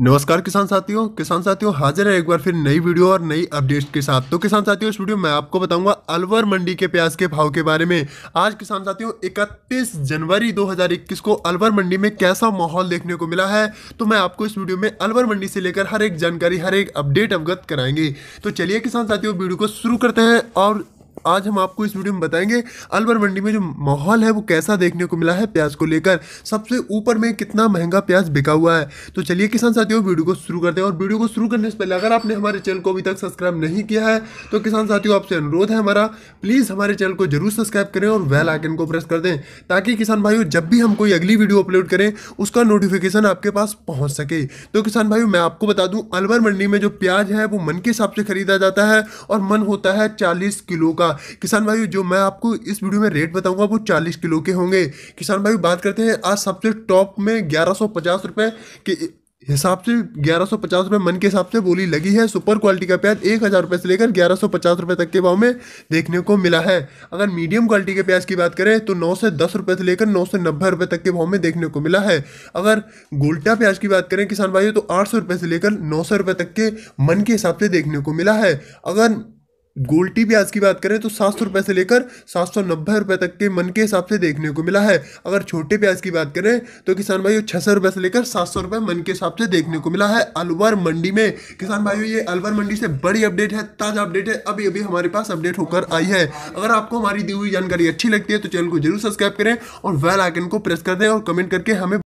नमस्कार किसान साथियों किसान साथियों हाजिर है एक बार फिर नई वीडियो और नई अपडेट्स के साथ तो किसान साथियों इस वीडियो में आपको बताऊंगा अलवर मंडी के प्याज के भाव के बारे में आज किसान साथियों 31 जनवरी 2021 को अलवर मंडी में कैसा माहौल देखने को मिला है तो मैं आपको इस वीडियो में अलवर मंडी से लेकर हर एक जानकारी हर एक अपडेट अवगत कराएंगे तो चलिए किसान साथियों वीडियो को शुरू करते हैं और आज हम आपको इस वीडियो में बताएंगे अलवर मंडी में जो माहौल है वो कैसा देखने को मिला है प्याज को लेकर सबसे ऊपर में कितना महंगा प्याज बिका हुआ है तो चलिए किसान साथियों वीडियो को शुरू करते हैं और वीडियो को शुरू करने से पहले अगर आपने हमारे चैनल को अभी तक सब्सक्राइब नहीं किया है तो किसान साथियों आपसे अनुरोध है हमारा प्लीज़ हमारे चैनल को जरूर सब्सक्राइब करें और वेल आइकन को प्रेस कर दें ताकि किसान भाइयों जब भी हम कोई अगली वीडियो अपलोड करें उसका नोटिफिकेशन आपके पास पहुँच सके तो किसान भाइयों मैं आपको बता दूँ अलवर मंडी में जो प्याज है वो मन के हिसाब से खरीदा जाता है और मन होता है चालीस किलो का होगा किसान भाई जो मैं आपको इस वीडियो में रेट बताऊंगा वो चालीस किलो के होंगे किसान भाई बात करते हैं आज सबसे टॉप में ग्यारह सौ के हिसाब से ग्यारह सौ मन के हिसाब से बोली लगी है सुपर क्वालिटी का प्याज एक हज़ार रुपये से लेकर ग्यारह सौ तक के भाव में देखने को मिला है अगर मीडियम क्वालिटी के प्याज की बात करें तो 9 से दस रुपये से लेकर 9 से नब्बे रुपये तक के भाव में देखने को मिला है अगर गोल्टा प्याज की बात करें किसान भाइयों तो आठ सौ से लेकर नौ सौ तक के मन के हिसाब से देखने को मिला है अगर गोल्ड टी ब्याज की बात करें तो सात सौ रुपये से लेकर सात सौ नब्बे रुपये तक के मन के हिसाब से देखने को मिला है अगर छोटे प्याज की बात करें तो किसान भाइयों छः सौ रुपये से लेकर सात सौ रुपये मन के हिसाब से देखने को मिला है अलवर मंडी में किसान भाइयों ये अलवर मंडी से बड़ी अपडेट है ताज़ा अपडेट है अभी अभी हमारे पास अपडेट होकर आई है अगर आपको हमारी दी हुई जानकारी अच्छी लगती है तो चैनल को जरूर सब्सक्राइब करें और वेल आइकन को प्रेस कर दें और कमेंट करके हमें